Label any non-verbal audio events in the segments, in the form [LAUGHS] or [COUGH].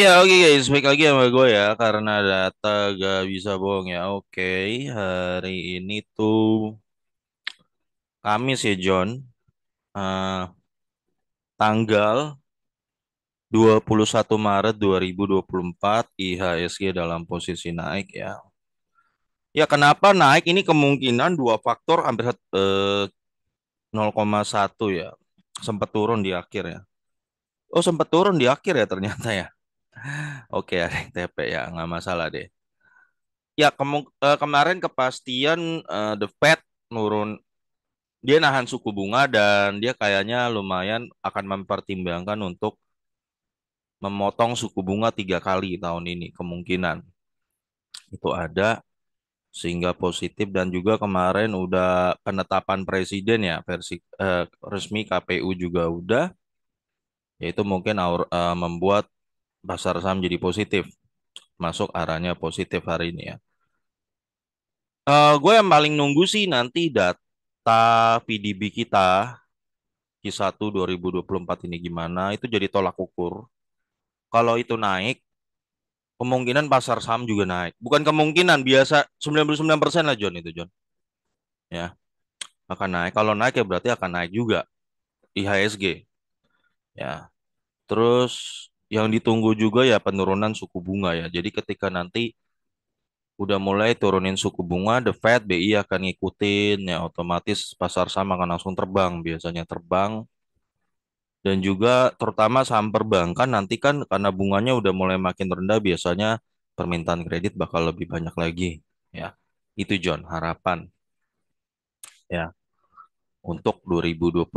Ya oke guys, baik lagi sama gue ya karena data gak bisa bohong ya. Oke, hari ini tuh Kamis ya John. Uh, tanggal 21 Maret 2024 IHSG dalam posisi naik ya. Ya kenapa naik ini kemungkinan dua faktor hampir eh, 0,1 ya. Sempat turun di akhir ya. Oh sempat turun di akhir ya ternyata ya. Oke, [LAUGHS] ada yang TP ya, nggak masalah deh. Ya, kemu- eh, kemarin kepastian uh, The Fed nurun, dia nahan suku bunga dan dia kayaknya lumayan akan mempertimbangkan untuk memotong suku bunga tiga kali tahun ini kemungkinan itu ada sehingga positif dan juga kemarin udah penetapan presiden ya versi uh, resmi KPU juga udah yaitu mungkin uh, membuat pasar saham jadi positif. Masuk arahnya positif hari ini ya. Uh, eh, gue yang paling nunggu sih nanti data PDB kita Q1 2024 ini gimana, itu jadi tolak ukur. Kalau itu naik, kemungkinan pasar saham juga naik. Bukan kemungkinan, biasa 99% lah John itu John. Ya, akan naik. Kalau naik ya berarti akan naik juga IHSG. Ya, terus yang ditunggu juga ya penurunan suku bunga ya. Jadi ketika nanti udah mulai turunin suku bunga, the Fed BI akan ngikutin ya otomatis pasar saham akan langsung terbang biasanya terbang dan juga terutama saham perbankan kan nanti kan karena bunganya udah mulai makin rendah biasanya permintaan kredit bakal lebih banyak lagi ya. Itu John harapan. Ya. Untuk 2024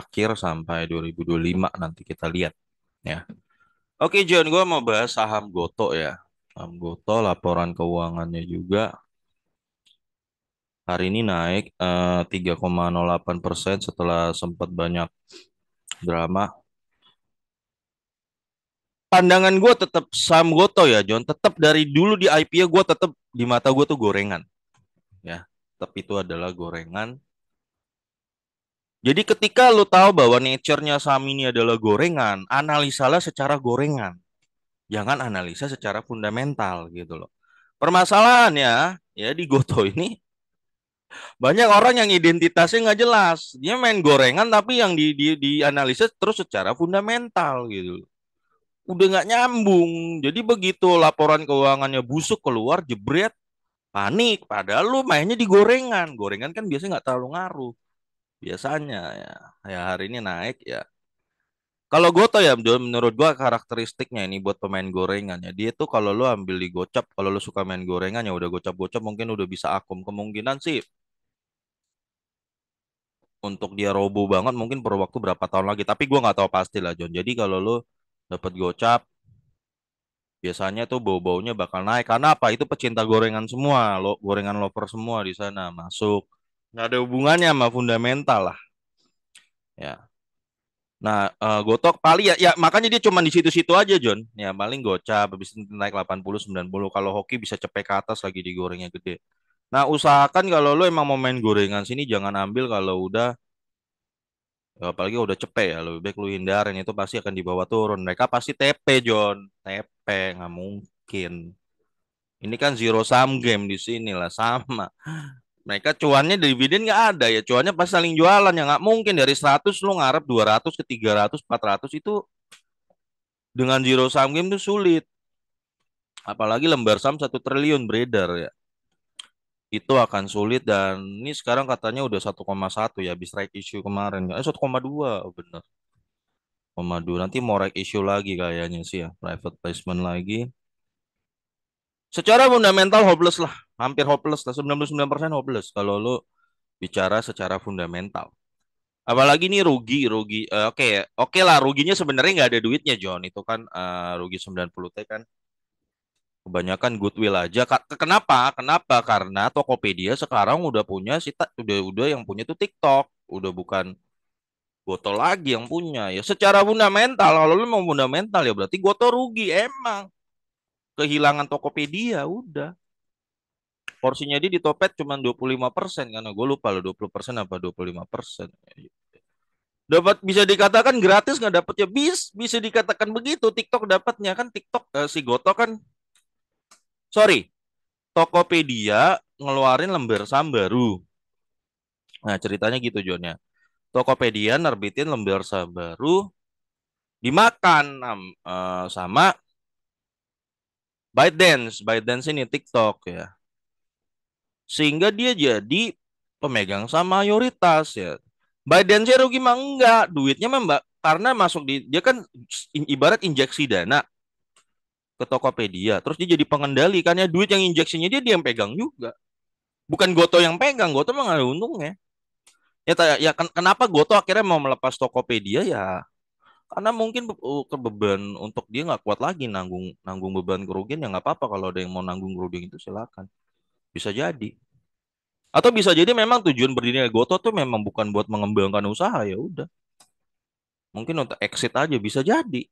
akhir sampai 2025 nanti kita lihat ya. Oke John, gue mau bahas saham Goto ya. Saham Goto laporan keuangannya juga hari ini naik eh, 3,08 persen setelah sempat banyak drama. Pandangan gue tetap saham Goto ya John, tetap dari dulu di IPO gue tetap di mata gue tuh gorengan, ya. Tapi itu adalah gorengan jadi ketika lo tahu bahwa nature-nya Sami ini adalah gorengan, analisalah secara gorengan. Jangan analisa secara fundamental gitu loh. Permasalahannya ya di Goto ini banyak orang yang identitasnya nggak jelas. Dia main gorengan tapi yang di, di, dianalisa terus secara fundamental gitu. Udah nggak nyambung. Jadi begitu laporan keuangannya busuk keluar jebret panik. Padahal lu mainnya di gorengan. Gorengan kan biasanya nggak terlalu ngaruh biasanya ya. Ya hari ini naik ya. Kalau Goto ya menurut gue karakteristiknya ini buat pemain gorengan ya. Dia tuh kalau lu ambil di gocap, kalau lu suka main gorengan ya udah gocap-gocap mungkin udah bisa akum. Kemungkinan sih untuk dia robo banget mungkin perlu waktu berapa tahun lagi. Tapi gue nggak tahu pasti lah John. Jadi kalau lu dapat gocap biasanya tuh bau-baunya bakal naik. Karena apa? Itu pecinta gorengan semua, lo gorengan lover semua di sana masuk nggak ada hubungannya sama fundamental lah ya nah uh, gotok paling ya, ya makanya dia cuma di situ-situ aja John ya paling goca habis naik 80 90 kalau hoki bisa cepet ke atas lagi digorengnya gede nah usahakan kalau lo emang mau main gorengan sini jangan ambil kalau udah ya, apalagi udah cepet ya lebih baik lu hindarin itu pasti akan dibawa turun mereka pasti TP John TP nggak mungkin ini kan zero sum game di sini lah sama mereka cuannya dividen nggak ada ya cuannya pas saling jualan ya nggak mungkin dari 100 lu ngarep 200 ke 300 400 itu dengan zero sum game itu sulit apalagi lembar saham satu triliun beredar ya itu akan sulit dan ini sekarang katanya udah 1,1 ya bis right issue kemarin eh 1,2 oh, bener 1,2 nanti mau right issue lagi kayaknya sih ya private placement lagi secara fundamental hopeless lah, hampir hopeless lah, 99% hopeless kalau lo bicara secara fundamental. Apalagi ini rugi, rugi. Eh, oke, uh, oke okay, okay lah, ruginya sebenarnya nggak ada duitnya, John. Itu kan uh, rugi 90 t kan kebanyakan goodwill aja. Kenapa? Kenapa? Karena Tokopedia sekarang udah punya si udah udah yang punya tuh TikTok, udah bukan botol lagi yang punya ya. Secara fundamental, kalau lo mau fundamental ya berarti goto rugi emang kehilangan Tokopedia udah porsinya dia di Topet cuma 25% karena gue lupa loh 20% apa 25%. Dapat bisa dikatakan gratis nggak dapatnya bis bisa dikatakan begitu TikTok dapatnya kan TikTok eh, si Goto kan sorry Tokopedia ngeluarin lembar saham baru. Nah ceritanya gitu Jonnya. Tokopedia nerbitin lembar saham baru dimakan eh, sama ByteDance, ByteDance ini TikTok ya. Sehingga dia jadi pemegang sama mayoritas ya. ByteDance rugi mah enggak, duitnya memang karena masuk di dia kan ibarat injeksi dana ke Tokopedia, terus dia jadi pengendali karena ya. duit yang injeksinya dia dia yang pegang juga. Bukan Goto yang pegang, Goto mah enggak ada untungnya. Ya, ya kenapa Goto akhirnya mau melepas Tokopedia ya karena mungkin uh, ke beban untuk dia nggak kuat lagi nanggung nanggung beban kerugian ya nggak apa-apa kalau ada yang mau nanggung kerugian itu silakan bisa jadi atau bisa jadi memang tujuan berdirinya Goto tuh memang bukan buat mengembangkan usaha ya udah mungkin untuk exit aja bisa jadi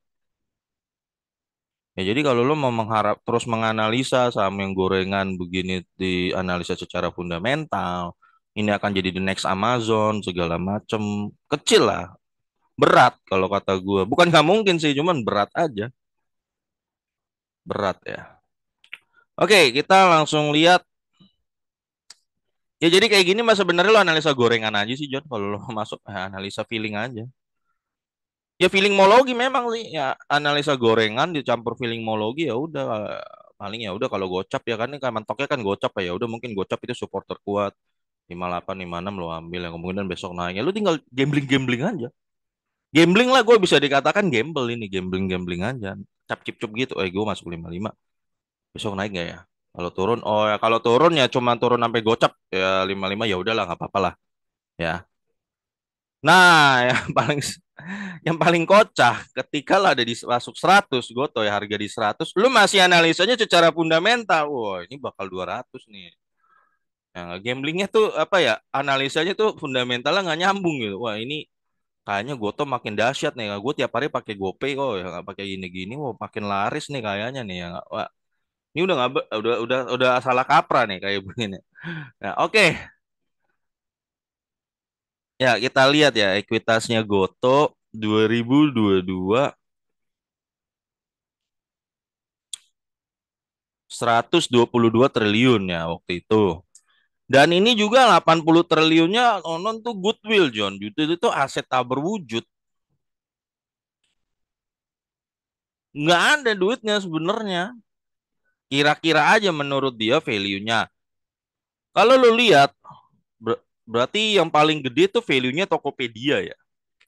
ya jadi kalau lo mau mengharap terus menganalisa saham yang gorengan begini dianalisa secara fundamental ini akan jadi the next Amazon segala macem kecil lah berat kalau kata gue bukan nggak mungkin sih cuman berat aja berat ya oke kita langsung lihat ya jadi kayak gini mas sebenarnya lo analisa gorengan aja sih John kalau lo [LAUGHS] masuk ya analisa feeling aja ya feeling mologi memang sih ya analisa gorengan dicampur feeling mologi ya udah paling ya udah kalau gocap ya kan ini kan mentoknya kan gocap ya udah mungkin gocap itu supporter kuat 58 enam lo ambil yang kemungkinan besok naiknya lo tinggal gambling gambling aja gambling lah gue bisa dikatakan gamble ini gambling gambling aja cap cip cup gitu eh gue masuk lima lima, besok naik gak ya kalau turun oh ya, kalau turun ya cuma turun sampai gocap ya lima ya udahlah nggak apa-apa lah ya nah [LAUGHS] yang paling yang paling kocak ketika lah ada di masuk 100 goto ya harga di 100 lu masih analisanya secara fundamental wah ini bakal 200 nih Nah, gamblingnya tuh apa ya analisanya tuh fundamentalnya nggak nyambung gitu wah ini kayaknya Goto makin dahsyat nih. Gue tiap hari pakai GoPay, oh ya nggak pakai gini-gini, oh, makin laris nih kayaknya nih. Ya, wah. Ini udah nggak udah udah udah salah kaprah nih kayak begini. [LAUGHS] Nah, oke. Okay. Ya, kita lihat ya ekuitasnya Goto 2022 122 triliun ya waktu itu. Dan ini juga 80 triliunnya Onon tuh goodwill John. Itu itu aset tak berwujud. Nggak ada duitnya sebenarnya. Kira-kira aja menurut dia value-nya. Kalau lo lihat ber berarti yang paling gede tuh value-nya Tokopedia ya.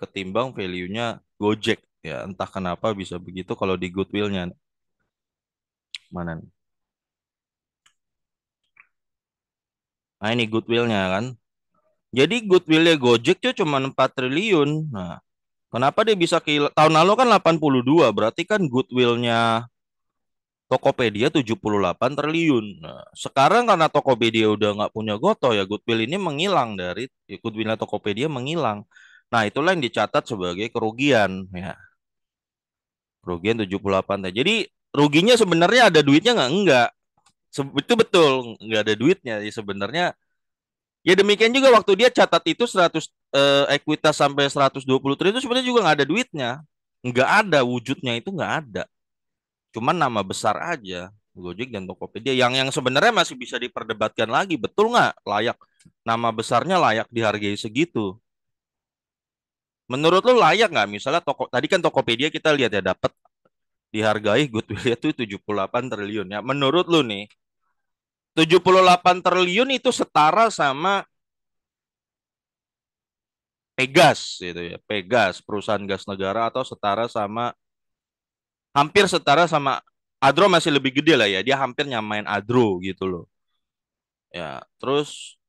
Ketimbang value-nya Gojek ya. Entah kenapa bisa begitu kalau di goodwill-nya. Mana nih? Nah ini goodwillnya kan. Jadi goodwillnya Gojek tuh cuma 4 triliun. Nah kenapa dia bisa ke tahun lalu kan 82 berarti kan goodwillnya Tokopedia 78 triliun. Nah, sekarang karena Tokopedia udah nggak punya Goto ya goodwill ini menghilang dari ya, goodwillnya Tokopedia menghilang. Nah, itulah yang dicatat sebagai kerugian ya. Kerugian 78 Jadi ruginya sebenarnya ada duitnya nggak enggak itu betul nggak ada duitnya ya sebenarnya ya demikian juga waktu dia catat itu 100 eh, ekuitas sampai 120 triliun itu sebenarnya juga nggak ada duitnya nggak ada wujudnya itu nggak ada cuman nama besar aja Gojek dan Tokopedia yang yang sebenarnya masih bisa diperdebatkan lagi betul nggak layak nama besarnya layak dihargai segitu menurut lo layak nggak misalnya toko tadi kan Tokopedia kita lihat ya dapat dihargai goodwill itu 78 triliun ya. Menurut lu nih 78 triliun itu setara sama Pegas gitu ya. Pegas perusahaan gas negara atau setara sama hampir setara sama Adro masih lebih gede lah ya. Dia hampir nyamain Adro gitu loh. Ya, terus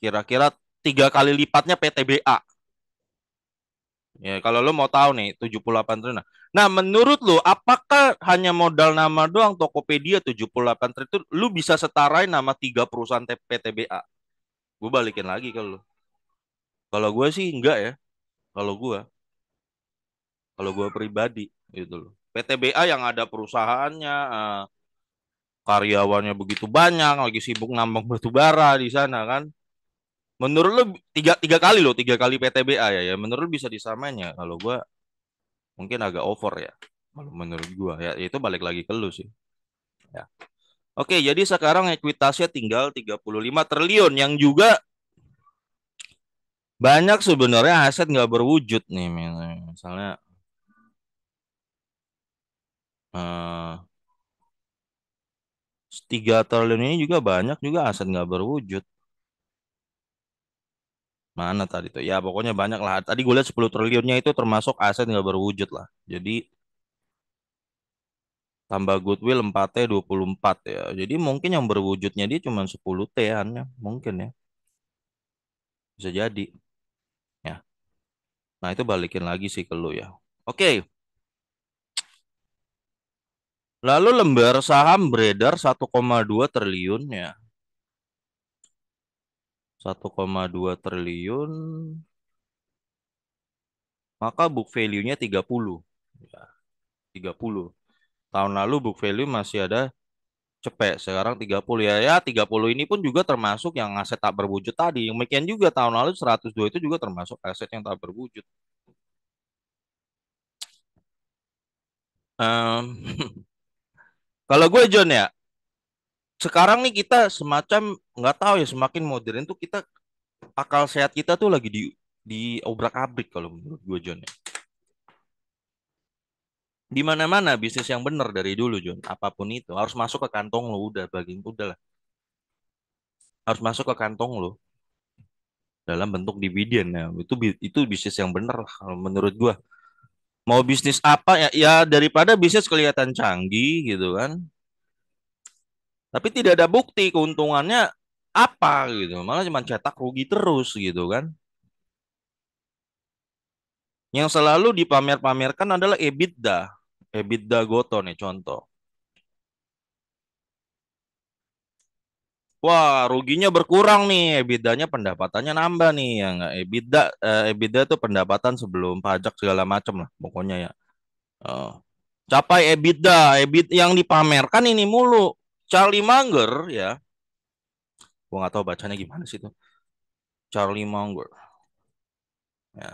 kira-kira tiga kali lipatnya PTBA Ya, kalau lo mau tahu nih 78 triliun. Nah, menurut lo apakah hanya modal nama doang Tokopedia 78 triliun itu lo bisa setarain nama tiga perusahaan PTBA? Gue balikin lagi kalau lu. Kalau gue sih enggak ya. Kalau gue. Kalau gue pribadi gitu loh. PTBA yang ada perusahaannya, eh, karyawannya begitu banyak, lagi sibuk nambang batu bara di sana kan menurut lo tiga tiga kali lo tiga kali PTBA ya ya menurut lo bisa ya kalau gue mungkin agak over ya kalau menurut gue ya itu balik lagi ke lo sih ya Oke, jadi sekarang ekuitasnya tinggal 35 triliun yang juga banyak sebenarnya aset nggak berwujud nih misalnya eh, tiga uh, triliun ini juga banyak juga aset nggak berwujud Mana tadi tuh? Ya pokoknya banyak lah. Tadi gue lihat 10 triliunnya itu termasuk aset nggak berwujud lah. Jadi tambah goodwill 4T 24 ya. Jadi mungkin yang berwujudnya dia cuma 10T ya, mungkin ya. Bisa jadi. Ya. Nah, itu balikin lagi sih ke lu ya. Oke. Lalu lembar saham beredar 1,2 triliun ya. 1,2 triliun maka book value-nya 30. 30. Ya, tahun lalu book value masih ada cepet, sekarang 30 ya. Ya 30 ini pun juga termasuk yang aset tak berwujud tadi. Yang demikian juga tahun lalu 102 itu juga termasuk aset yang tak berwujud. Um, [LAUGHS] kalau gue John ya, sekarang nih kita semacam nggak tahu ya semakin modern tuh kita akal sehat kita tuh lagi di di obrak-abrik kalau menurut gue John. ya. Di mana-mana bisnis yang benar dari dulu John, apapun itu harus masuk ke kantong lo udah bagian udah lah. Harus masuk ke kantong lo dalam bentuk dividen ya. Itu itu bisnis yang benar lah kalau menurut gue. Mau bisnis apa ya, ya daripada bisnis kelihatan canggih gitu kan, tapi tidak ada bukti keuntungannya apa gitu malah cuma cetak rugi terus gitu kan yang selalu dipamer-pamerkan adalah EBITDA EBITDA Goto nih contoh Wah, ruginya berkurang nih, EBITDA-nya pendapatannya nambah nih, ya enggak EBITDA, eh, EBITDA itu pendapatan sebelum pajak segala macam lah, pokoknya ya. Oh. Capai EBITDA, EBIT yang dipamerkan ini mulu, Charlie Munger ya. Gua nggak tahu bacanya gimana sih itu. Charlie Munger. Ya.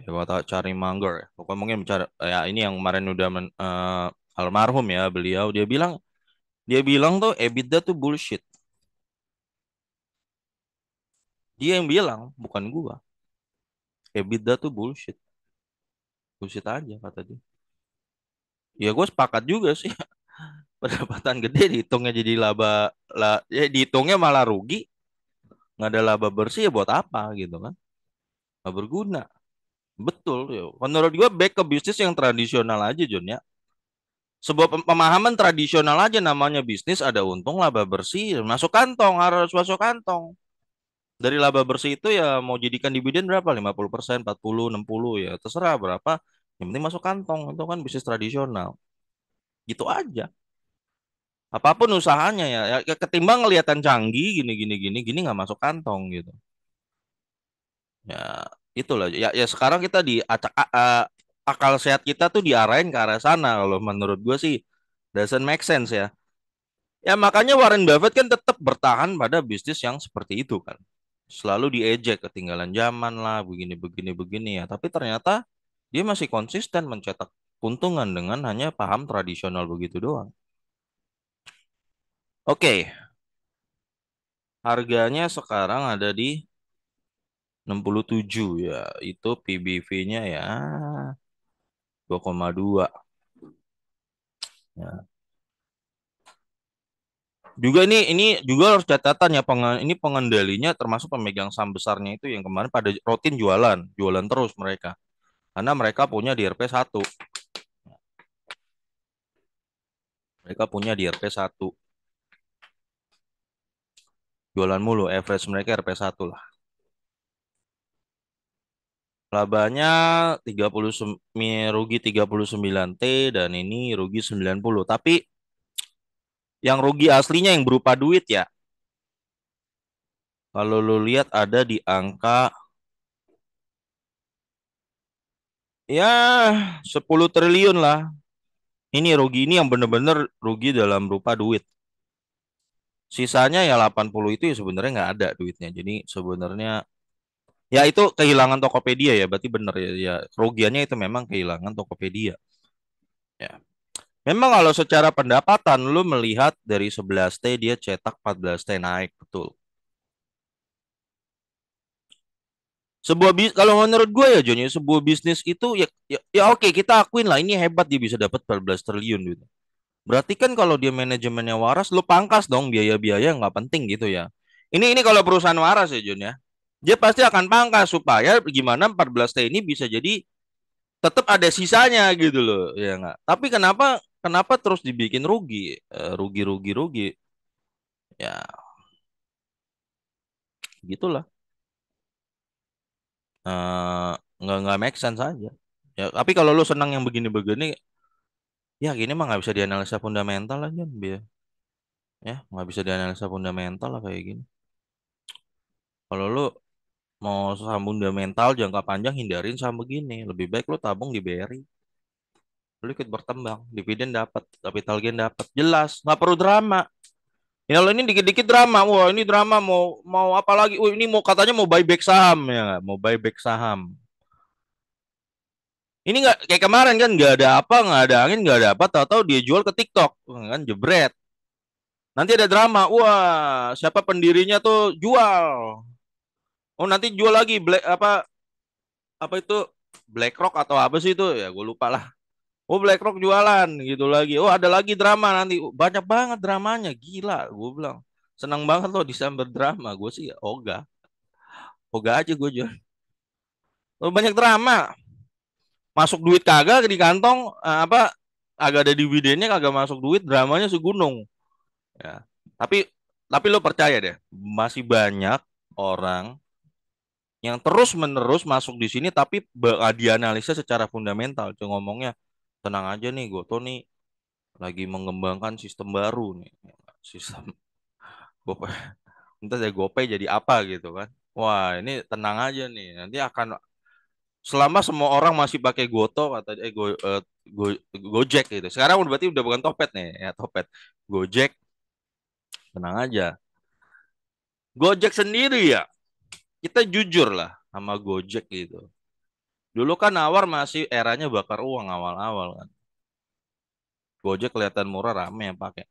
Ya, gua tahu Charlie Munger. Ya. Pokoknya mungkin bicara ya ini yang kemarin udah men, uh, almarhum ya beliau dia bilang dia bilang tuh EBITDA tuh bullshit. Dia yang bilang, bukan gua. EBITDA tuh bullshit. Bullshit aja kata dia ya gue sepakat juga sih [LAUGHS] pendapatan gede dihitungnya jadi laba la, ya dihitungnya malah rugi nggak ada laba bersih ya buat apa gitu kan nggak berguna betul ya. menurut gue back ke bisnis yang tradisional aja John ya sebuah pemahaman tradisional aja namanya bisnis ada untung laba bersih masuk kantong harus masuk kantong dari laba bersih itu ya mau jadikan dividen berapa 50 persen 40 60 ya terserah berapa yang penting masuk kantong itu kan bisnis tradisional. Gitu aja. Apapun usahanya ya, ya, ya ketimbang kelihatan canggih gini gini gini gini nggak masuk kantong gitu. Ya itulah ya, ya sekarang kita di acak akal sehat kita tuh diarahin ke arah sana kalau menurut gue sih doesn't make sense ya. Ya makanya Warren Buffett kan tetap bertahan pada bisnis yang seperti itu kan. Selalu diejek ketinggalan zaman lah begini begini begini ya. Tapi ternyata dia masih konsisten mencetak keuntungan dengan hanya paham tradisional begitu doang. Oke. Okay. Harganya sekarang ada di 67 ya. Itu PBV-nya ya 2,2. Ya. Juga ini ini juga harus catatan ya ini pengendalinya termasuk pemegang saham besarnya itu yang kemarin pada rutin jualan, jualan terus mereka. Karena mereka punya di RP1. Mereka punya di RP1. Jualan mulu, average mereka RP1 lah. Labanya 30 rugi 39T dan ini rugi 90. Tapi yang rugi aslinya yang berupa duit ya. Kalau lu lihat ada di angka ya 10 triliun lah. Ini rugi ini yang benar-benar rugi dalam rupa duit. Sisanya ya 80 itu ya sebenarnya nggak ada duitnya. Jadi sebenarnya ya itu kehilangan Tokopedia ya, berarti benar ya, ya kerugiannya itu memang kehilangan Tokopedia. Ya. Memang kalau secara pendapatan lu melihat dari 11T dia cetak 14T naik betul. sebuah bis kalau menurut gue ya Jonny sebuah bisnis itu ya ya, ya oke okay, kita akuin lah ini hebat dia bisa dapat 14 triliun gitu berarti kan kalau dia manajemennya waras lu pangkas dong biaya-biaya nggak penting gitu ya ini ini kalau perusahaan waras ya John ya dia pasti akan pangkas supaya gimana 14 T ini bisa jadi tetap ada sisanya gitu loh ya nggak tapi kenapa kenapa terus dibikin rugi eh, rugi rugi rugi ya gitulah uh, nggak nggak make sense aja ya tapi kalau lu senang yang begini-begini ya gini mah nggak bisa dianalisa fundamental aja biar ya nggak bisa dianalisa fundamental lah kayak gini kalau lu mau saham fundamental jangka panjang hindarin saham begini lebih baik lu tabung di BRI lu ikut bertembang, dividen dapat capital gain dapat jelas nggak perlu drama Ya kalau ini dikit-dikit drama, wah ini drama mau mau apa lagi? Wah ini mau katanya mau buyback saham ya, mau buyback saham. Ini nggak kayak kemarin kan nggak ada apa, nggak ada angin, nggak ada apa, tahu-tahu dia jual ke TikTok kan jebret. Nanti ada drama, wah siapa pendirinya tuh jual. Oh nanti jual lagi black apa apa itu BlackRock atau apa sih itu ya gue lupa lah. Oh BlackRock jualan gitu lagi. Oh ada lagi drama nanti. Oh, banyak banget dramanya. Gila gue bilang. Senang banget loh Desember drama. Gue sih ya, oga. Oga aja gue jual. Oh, banyak drama. Masuk duit kagak di kantong eh, apa agak ada dividennya kagak masuk duit dramanya segunung. Ya. Tapi tapi lo percaya deh masih banyak orang yang terus menerus masuk di sini tapi dianalisa secara fundamental cuma ngomongnya tenang aja nih Goto nih lagi mengembangkan sistem baru nih sistem GoPay [LAUGHS] entah ya GoPay jadi apa gitu kan wah ini tenang aja nih nanti akan selama semua orang masih pakai Goto atau eh go, uh, go, Gojek gitu sekarang berarti udah bukan Topet nih ya Topet Gojek tenang aja Gojek sendiri ya kita jujur lah sama Gojek gitu Dulu kan Nawar masih eranya bakar uang awal-awal kan. Gojek kelihatan murah rame yang pakai.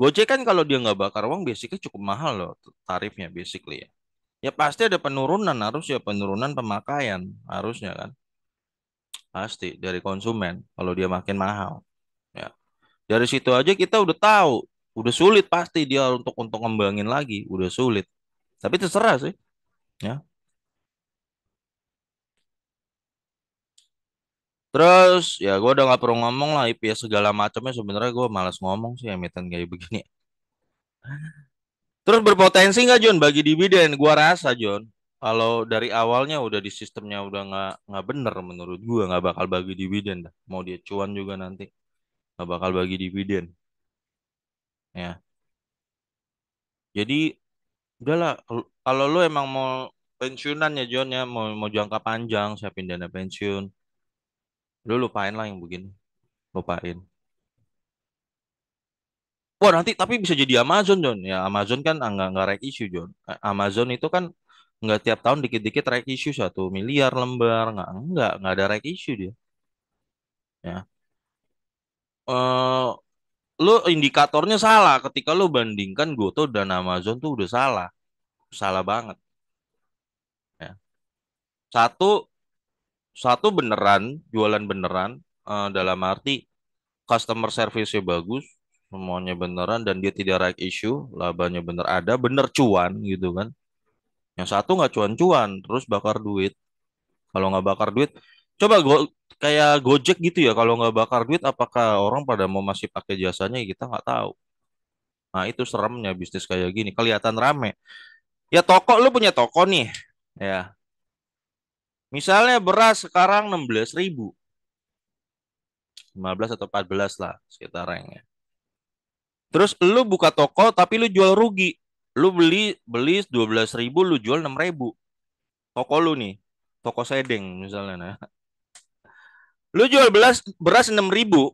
Gojek kan kalau dia nggak bakar uang basicnya cukup mahal loh tarifnya basically ya. Ya pasti ada penurunan harus ya penurunan pemakaian harusnya kan. Pasti dari konsumen kalau dia makin mahal. Ya. Dari situ aja kita udah tahu, udah sulit pasti dia untuk untuk ngembangin lagi, udah sulit. Tapi terserah sih. Ya, Terus ya gue udah gak perlu ngomong lah IPS segala macamnya sebenarnya gue malas ngomong sih emiten kayak begini. Terus berpotensi nggak John bagi dividen? Gue rasa John kalau dari awalnya udah di sistemnya udah nggak nggak bener menurut gue nggak bakal bagi dividen dah. Mau dia cuan juga nanti nggak bakal bagi dividen. Ya. Jadi udahlah kalau lo emang mau pensiunan ya John ya mau mau jangka panjang siapin dana pensiun Lu lupain lah yang begini. Lupain. Wah nanti tapi bisa jadi Amazon John ya Amazon kan nggak nggak right issue John Amazon itu kan nggak tiap tahun dikit-dikit right issue satu miliar lembar nggak nggak nggak ada right issue dia ya uh, eh, lo indikatornya salah ketika lo bandingkan Goto dan Amazon tuh udah salah salah banget ya satu satu beneran jualan beneran uh, dalam arti customer service-nya bagus semuanya beneran dan dia tidak raik issue labanya bener ada bener cuan gitu kan yang satu nggak cuan-cuan terus bakar duit kalau nggak bakar duit coba go, kayak Gojek gitu ya kalau nggak bakar duit apakah orang pada mau masih pakai jasanya kita nggak tahu nah itu seremnya bisnis kayak gini kelihatan rame ya toko lu punya toko nih ya Misalnya beras sekarang 16 ribu. 15 atau 14 lah sekitar sekitarnya. Terus lu buka toko tapi lu jual rugi. Lu beli beli 12 ribu, lu jual 6 ribu. Toko lu nih, toko sedeng misalnya. Nah. Lu jual beras, beras 6 ribu.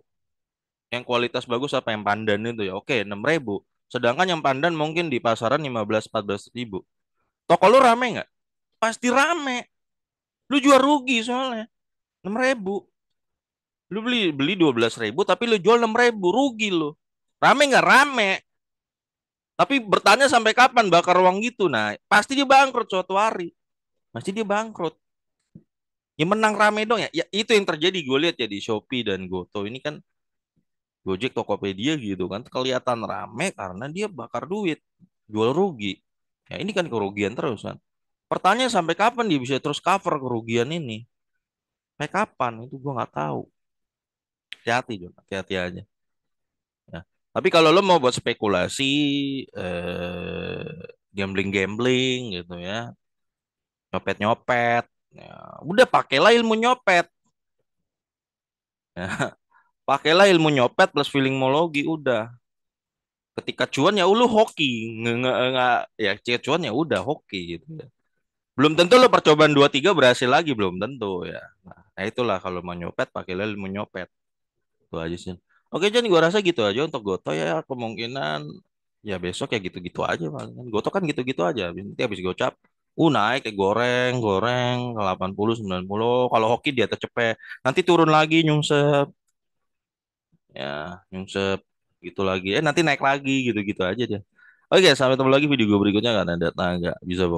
Yang kualitas bagus apa yang pandan itu ya. Oke, 6 ribu. Sedangkan yang pandan mungkin di pasaran 15-14 ribu. Toko lu rame nggak? Pasti rame Lu jual rugi soalnya. enam ribu. Lu beli beli dua belas ribu tapi lu jual enam ribu. Rugi lu. Rame nggak rame. Tapi bertanya sampai kapan bakar uang gitu. Nah pasti dia bangkrut suatu hari. Pasti dia bangkrut. yang menang rame dong ya. ya itu yang terjadi gue lihat ya di Shopee dan Goto. Ini kan Gojek, Tokopedia gitu kan kelihatan rame karena dia bakar duit, jual rugi. Ya ini kan kerugian terus kan. Pertanyaan sampai kapan dia bisa terus cover kerugian ini? Sampai kapan? Itu gue nggak tahu. Hati-hati, John. Hati-hati aja. Ya. Tapi kalau lo mau buat spekulasi, eh, gambling-gambling gitu ya, nyopet-nyopet, ya, udah pakailah ilmu nyopet. Ya. [LAUGHS] Pakailah ilmu nyopet plus feeling filmologi udah ketika cuan ya lu hoki nggak ya ketika cuan ya udah hoki gitu ya belum tentu lo percobaan dua tiga berhasil lagi belum tentu ya nah itulah kalau mau nyopet pakai lel mau nyopet itu aja sih oke jadi gue rasa gitu aja untuk Goto ya kemungkinan ya besok ya gitu-gitu aja palingan Goto kan gitu-gitu aja nanti habis gocap uh naik kayak goreng goreng ke delapan puluh sembilan puluh kalau hoki dia tercepet nanti turun lagi nyungsep ya nyungsep gitu lagi eh nanti naik lagi gitu-gitu aja dia oke sampai ketemu lagi video gue berikutnya karena data nggak bisa bohong